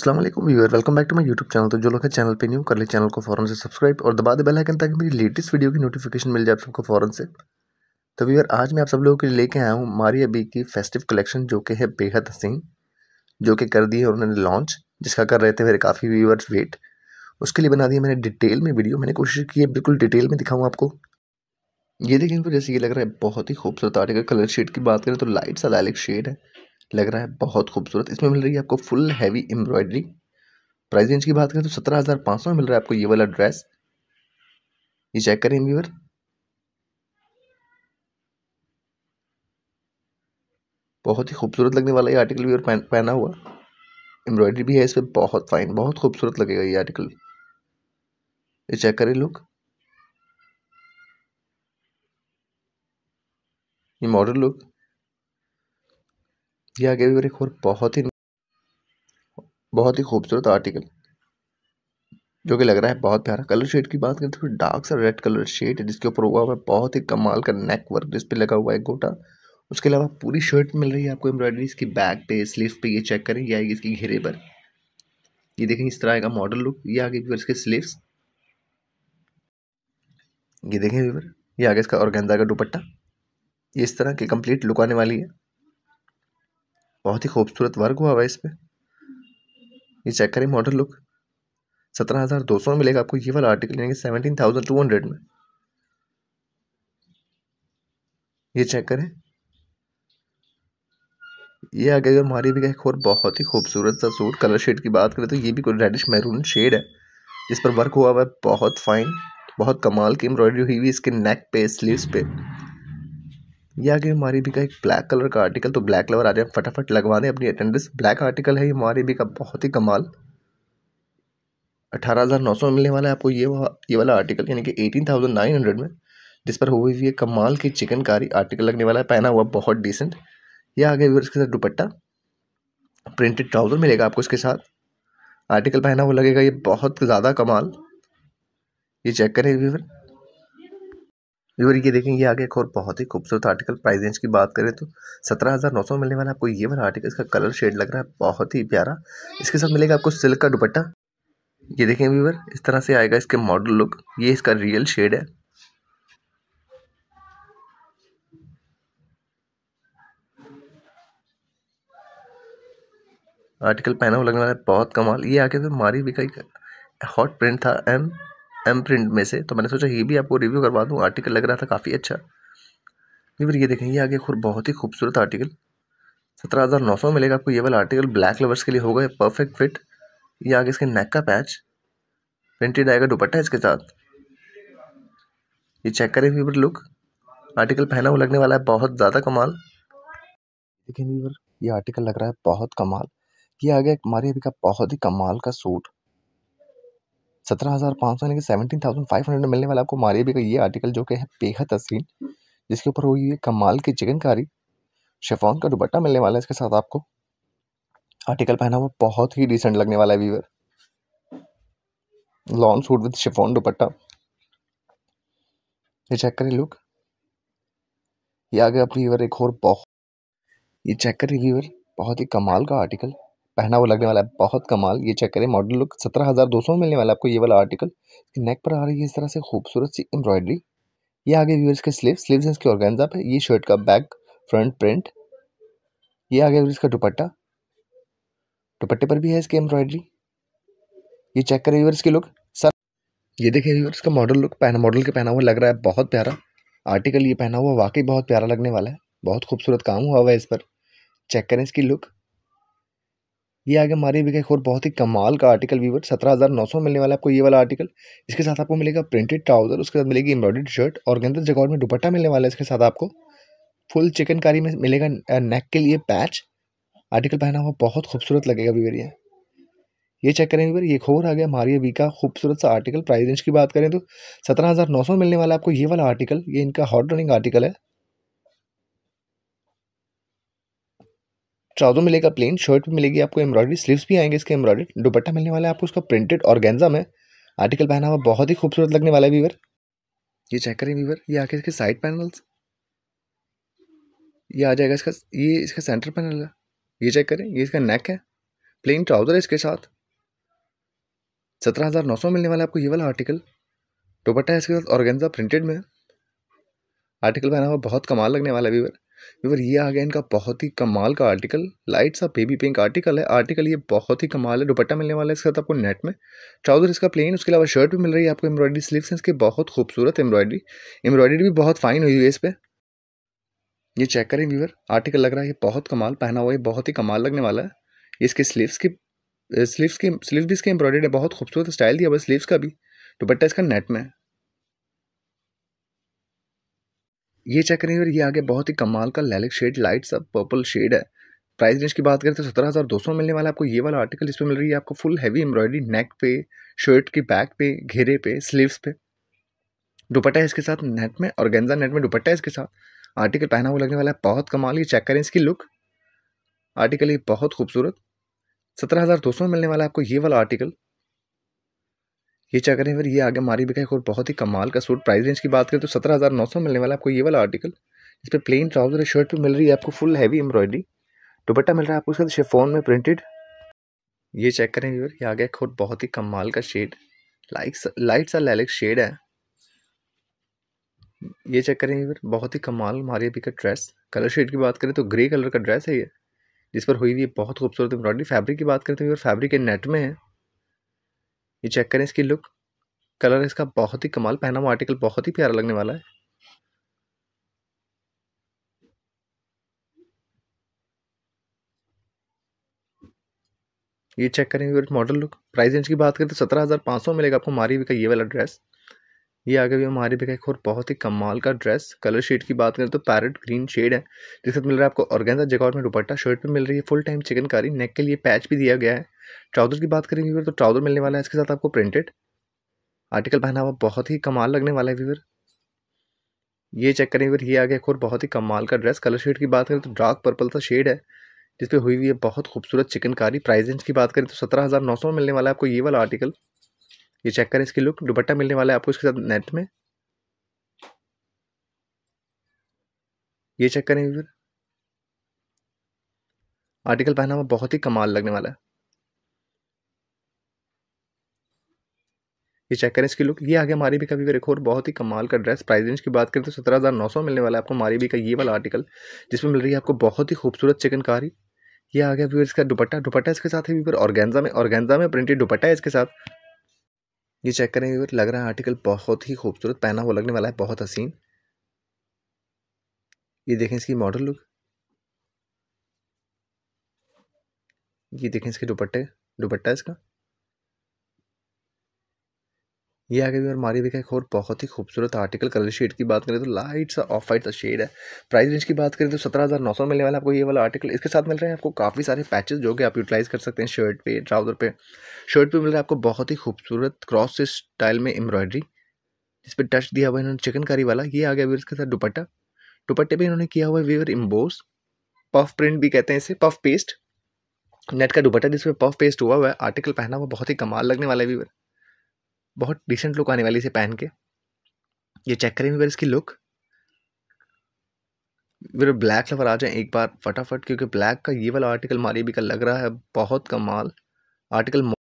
Aslam viewer welcome back to my YouTube channel तो जो लोग चैनल पे न्यू कर ले चैनल को फॉरन से सब्सक्राइब और दबा दे बेल आइकन ताकि मेरी लेटेस्ट वीडियो की नोटिफिकेशन मिल जाए आप सबको फॉरन से तो व्यूअर आज मैं आप सब लोगों के लिए लेके आया हूँ मारी अबी की फेस्टिव कलेक्शन जो कि है बेहद हसीन जो कि कर दी है उन्होंने लॉन्च जिसका कर रहे थे मेरे काफ़ी व्यूअर्स वेट उसके लिए बना दिया मैंने डिटेल में वीडियो मैंने कोशिश की है बिल्कुल डिटेल में दिखाऊँ आपको ये देखें जैसे ये लग रहा है बहुत ही खूबसूरत आर्टिकल कलर शेड की बात करें तो लाइट सा लाइलिक शेड है लग रहा है बहुत खूबसूरत इसमें मिल रही है आपको full heavy embroidery price range की बात करें तो सत्रह हज़ार पाँच सौ में मिल रहा है आपको ये वाला ड्रेस ये चेक करें व्यूवर बहुत ही खूबसूरत लगने वाला ये आर्टिकल व्यूवर पहना हुआ एम्ब्रॉयडरी भी है इस पर बहुत फाइन बहुत खूबसूरत लगेगा ये आर्टिकल ये चेक करें लुक ये मॉडल लुक ये आगे भी एक और बहुत ही बहुत ही खूबसूरत आर्टिकल जो कि लग रहा है बहुत प्यारा कलर शेड की बात करें तो डार्क सा रेड कलर शेड जिसके ऊपर हुआ हुआ है बहुत ही कमाल का नेक वर्क जिस लगा हुआ है गोटा उसके अलावा पूरी शर्ट मिल रही है आपको एम्ब्रॉयडरी इसकी बैक पे स्लीव पे ये चेक करें ये आएगी इसकी घेरे पर ये देखें इस तरह आएगा मॉडल लुक ये आगे भी इसके स्लीवस ये देखें ये आगे इसका और गेंदा का दुपट्टा ये इस तरह की कंप्लीट लुक आने वाली है बहुत ही खूबसूरत वर्क हुआ हुआ है इस पर ये चेक करें मॉडल लुक सत्रह हज़ार दो सौ में मिलेगा आपको ये वाला आर्टिकल लेंगे सेवनटीन थाउजेंड टू हंड्रेड में ये चेक करें ये आ गया हमारी भी एक और बहुत ही खूबसूरत सा सूट कलर शेड की बात करें तो ये भी कोई रेडिश मैरून शेड है जिस पर वर्क हुआ हुआ है बहुत फाइन बहुत कमाल की एम्ब्रॉयडरी हुई हुई इसके नेक पे स्लीव्स पे यह आगे हमारी भी का एक ब्लैक कलर का आर्टिकल तो ब्लैक कलर आ जाए फटाफट लगवा दें अपनी अटेंडेंस ब्लैक आर्टिकल है ये हमारी भी का बहुत ही कमाल अठारह हज़ार नौ सौ मिलने वाला है आपको ये वा, ये वाला आर्टिकल यानी कि एटीन थाउजेंड नाइन हंड्रेड में जिस पर हुई हुई कमाल की चिकनकारी आर्टिकल लगने वाला है पहना हुआ बहुत डिसेंट यह आगे गया इसके साथ दुपट्टा प्रिंटेड ट्राउज़र मिलेगा आपको इसके साथ आर्टिकल पहना हुआ लगेगा ये बहुत ज़्यादा कमाल ये चेक करें व्यूवर और ये देखेंगे आगे एक और बहुत ही खूबसूरत आर्टिकल प्राइस रेंज की बात करें तो सत्रह हज़ार नौ सौ मिलने वाला आपको ये वाला आर्टिकल इसका कलर शेड लग रहा है बहुत ही प्यारा इसके साथ मिलेगा आपको सिल्क का दुपट्टा ये देखें व्यूवर इस तरह से आएगा इसके मॉडल लुक ये इसका रियल शेड है आर्टिकल पहना हुआ लगने वाला है बहुत कमाल ये आके तो मारी भी का हॉट प्रिंट था एम एम प्रिंट में से तो मैंने सोचा ये भी आपको रिव्यू करवा दूँ आर्टिकल लग रहा था काफ़ी अच्छा फिर ये देखें ये आगे बहुत ही खूबसूरत आर्टिकल सत्रह हज़ार नौ सौ मिलेगा आपको ये वाला आर्टिकल ब्लैक लवर्स के लिए होगा परफेक्ट फिट ये आगे इसके नेक का पैच प्रिंटेड आएगा दुपट्टा इसके साथ ये चेक करें फिर लुक आर्टिकल पहना हुआ लगने वाला है बहुत ज़्यादा कमाल देखें व्यूवर ये आर्टिकल लग रहा है बहुत कमाल ये आ गया हमारे अभी का बहुत ही कमाल का सूट सत्रह हज़ार पाँच सौ यानी कि सेवेंटीन थाउजेंड फाइव हंड्रेड में मिलने वाला आपको मारिया का ये आर्टिकल जो कि है बेहद हसीन जिसके ऊपर हुई है कमाल की चिकनकारी शेफॉन का दुपट्टा मिलने वाला है इसके साथ आपको आर्टिकल पहना हुआ बहुत ही डिसेंट लगने वाला है weaver long suit with chiffon dupatta ये चेक करें लुक ये आगे आप वीवर एक और बहुत ये चेक करें वीवर बहुत ही कमाल का आर्टिकल पहना हुआ लगने वाला है बहुत कमाल ये चेक करें मॉडल लुक सत्रह हज़ार दो सौ में मिलने वाला आपको ये वाला आर्टिकल नेक पर आ रही है इस तरह से खूबसूरत सी एम्ब्रॉयडरी ये आगे व्यूअर्स के स्लीव स्लीव्स हैं इसके ऑर्गेन्जा पे ये शर्ट का बैक फ्रंट प्रिंट ये आगे का दुपट्टा दुपट्टे पर भी है इसकी एम्ब्रॉयडरी ये चेक करें व्यूअर्स की लुक सर ये देखें व्यूअर्स का मॉडल लुक पहना मॉडल के पहना हुआ लग रहा है बहुत प्यारा आर्टिकल ये पहना हुआ वाकई बहुत प्यारा लगने वाला है बहुत खूबसूरत काम हुआ हुआ है इस पर चेक करें इसकी लुक ये आगे हमारे भी एक और बहुत ही कमाल का आर्टिकल व्यूवर सत्रह हज़ार नौ सौ मिलने वाला आपको ये वाला आर्टिकल इसके साथ आपको मिलेगा प्रिंटेड ट्राउजर उसके साथ मिलेगी एम्ब्रॉयड शर्ट और गेंदा जगौर में दुपट्टा मिलने वाला है इसके साथ आपको फुल चिकनकारी में मिलेगा नेक के लिए पैच आर्टिकल पहना हुआ बहुत खूबसूरत लगेगा व्यूवर ये ये चेक करें व्यूवर ये खोर आ गया हमारे अभी का खूबसूरत सा आर्टिकल प्राइस रेंज की बात करें तो सत्रह हज़ार नौ सौ मिलने वाला आपको ये वाला आर्टिकल ये इनका हॉट रनिंग आर्टिकल है ट्राउजर मिलेगा प्लेन शर्ट भी मिलेगी आपको एम्ब्रॉयडरी स्लीव्स भी आएंगे इसके एम्ब्रॉयडरी दुपट्टा मिलने वाला है आपको उसका प्रिंटेड और गेंजा में आर्टिकल पहना हुआ बहुत ही खूबसूरत लगने वाला है वीवर ये चेक करें वीवर ये आके इसके साइड पैनल्स ये आ जाएगा इसका ये इसका सेंटर पैनल है ये चेक करें ये इसका नेक है प्लेन ट्राउज़र है इसके साथ सत्रह हज़ार नौ सौ मिलने वाला आपको ये वाला आर्टिकल दुपट्टा है इसके साथ ऑर्गेंजा प्रिंटेड में आर्टिकल पहना हुआ बहुत कमाल लगने वाला है वीवर व्यूवर ये आ गया इनका बहुत ही कमाल का आर्टिकल लाइट सा बेबी पिंक आर्टिकल है आर्टिकल ये बहुत ही कमाल है दुपट्टा मिलने वाला है इसके साथ तो आपको नेट में ट्राउजर इसका प्लेन उसके अलावा शर्ट भी मिल रही है आपको एम्ब्रॉयडरी स्लीव हैं इसके बहुत खूबसूरत एम्ब्रॉयडरी एम्ब्रॉयडरी भी बहुत फाइन हुई हुई है इस पर ये चेक करें व्यूवर आर्टिकल लग रहा है ये बहुत कमाल पहना हुआ है बहुत ही कमाल लगने वाला है इसके स्लीवस की स्लीव्स की स्लीव भी इसके एम्ब्रॉयडरी है बहुत खूबसूरत स्टाइल दिया हुआ स्लीव्स का भी दुपट्टा इसका नेट में है ये चेक करें और ये आगे बहुत ही कमाल का लैलिक शेड लाइट सब पर्पल शेड है प्राइस रेंज की बात करें तो सत्रह हज़ार दो सौ मिलने वाला आपको ये वाला आर्टिकल इस पर मिल रही है आपको फुल हैवी एम्ब्रॉयडरी नेक पे शर्ट की बैक पे घेरे पे स्लीव्स पे दुपट्टा इसके साथ नेट में और गेंजा नेट में दुपट्टा इसके साथ आर्टिकल पहना हुआ लगने वाला है बहुत कमाल ये चेक करें इसकी लुक आर्टिकल ये बहुत खूबसूरत सत्रह हज़ार दो सौ मिलने वाला आपको ये वाला आर्टिकल ये चेक करें फिर ये आगे मारी बिका एक और बहुत ही कमाल का सूट प्राइस रेंज की बात करें तो सत्रह हज़ार नौ सौ मिलने वाला आपको ये वाला आर्टिकल इस पर प्लेन ट्राउजर शर्ट भी मिल रही है आपको फुल हैवी एम्ब्रॉयडरी दुपट्टा मिल रहा है आपको उसके साथ शेफोन में प्रिंटेड ये चेक करें फिर ये आगे एक और बहुत ही कमाल का शेड लाइक लाइट सा लैलिक शेड है ये चेक करें फिर बहुत ही कमाल मारी अभी का ड्रेस कलर शेड की बात करें तो ग्रे कलर का ड्रेस है ये जिस पर हुई हुई बहुत खूबसूरत एम्ब्रॉयडरी फैब्रिक की बात करें तो फैब्रिक के नेट में है ये चेक करें इसकी लुक कलर इसका बहुत ही कमाल पहना हुआ आर्टिकल बहुत ही प्यारा लगने वाला है ये चेक करेंगे मॉडल लुक प्राइस रेंज की बात करें तो सत्रह हज़ार पाँच सौ मिलेगा आपको मारी का ये वाला ड्रेस ये आगे भी हमारे भी एक और बहुत ही कमाल का ड्रेस कलर शेड की बात करें तो पैरट ग्रीन शेड है साथ मिल रहा है आपको ऑर्गेंजा जगह में दुपट्टा शर्ट पे मिल रही है फुल टाइम चिकनकारी नेक के लिए पैच भी दिया गया है ट्राउज़र की बात करें व्यूवर तो ट्राउज़र मिलने वाला है इसके साथ आपको प्रिंटेड आर्टिकल पहना हुआ बहुत ही कमाल लगने वाला है व्यूवर ये चेक करें व्यूवर ये आ गया खोर बहुत ही कमाल का ड्रेस कलर शेड की बात करें तो डार्क पर्पल सा शेड है जिसपे हुई हुई है बहुत खूबसूरत चिकनकारी प्राइस रेंज की बात करें तो सत्रह हज़ार नौ सौ में मिलने वाला है आपको ये वाला आर्टिकल ये चेक करें इसकी लुक दुपट्टा मिलने वाला है आपको इसके साथ नेट में ये चेक करें फिर आर्टिकल पहना हुआ बहुत ही कमाल लगने वाला है ये चेक करें इसकी लुक ये आगे मारी भी का भी एक और बहुत ही कमाल का ड्रेस प्राइस रेंज की बात करें तो सत्रह हज़ार नौ सौ मिलने वाला है आपको मारी भी का ये वाला आर्टिकल जिसमें मिल रही है आपको बहुत ही खूबसूरत चिकनकारी ये आ गया व्यूअर इसका दुपट्टा दुपट्टा इसके साथ है व्यूअर में ऑर्गेन्जा में प्रिंटेड दुपट्टा है इसके साथ ये चेक करें व्यूअर लग रहा है आर्टिकल बहुत ही खूबसूरत पहना हुआ लगने वाला है बहुत हसीन ये देखें इसकी मॉडल लुक ये देखें इसके दुपट्टे दुपट्टा इसका ये आगे भी और मारी भी का एक और बहुत ही खूबसूरत आर्टिकल कलर शेड की बात करें तो लाइट सा ऑफ वाइट सा शेड है प्राइस रेंज की बात करें तो सत्रह हज़ार नौ सौ मिलने वाला आपको ये वाला आर्टिकल इसके साथ मिल रहे हैं आपको काफ़ी सारे पैचेस जो कि आप यूटिलाइज़ कर सकते हैं शर्ट पे ट्राउज़र पे शर्ट पे मिल रहा है आपको बहुत ही खूबसूरत क्रॉस स्टाइल में एम्ब्रॉयडरी जिस पर टच दिया हुआ इन्होंने चिकनकारी वाला ये आ गया व्यूअर्स साथ दुपट्टा दुपट्टे पे इन्होंने किया हुआ है व्यूअर इम्बोस पफ प्रिंट भी कहते हैं इसे पफ पेस्ट नेट का दुपट्टा जिसमें पफ पेस्ट हुआ हुआ है आर्टिकल पहना हुआ बहुत ही कमाल लगने वाला है वीवर बहुत डिसेंट लुक आने वाली इसे पहन के ये चेक करें मेरे इसकी लुक मेरे ब्लैक लवर आ जाए एक बार फटाफट क्योंकि ब्लैक का ये वाला आर्टिकल मारिए भी का लग रहा है बहुत कमाल आर्टिकल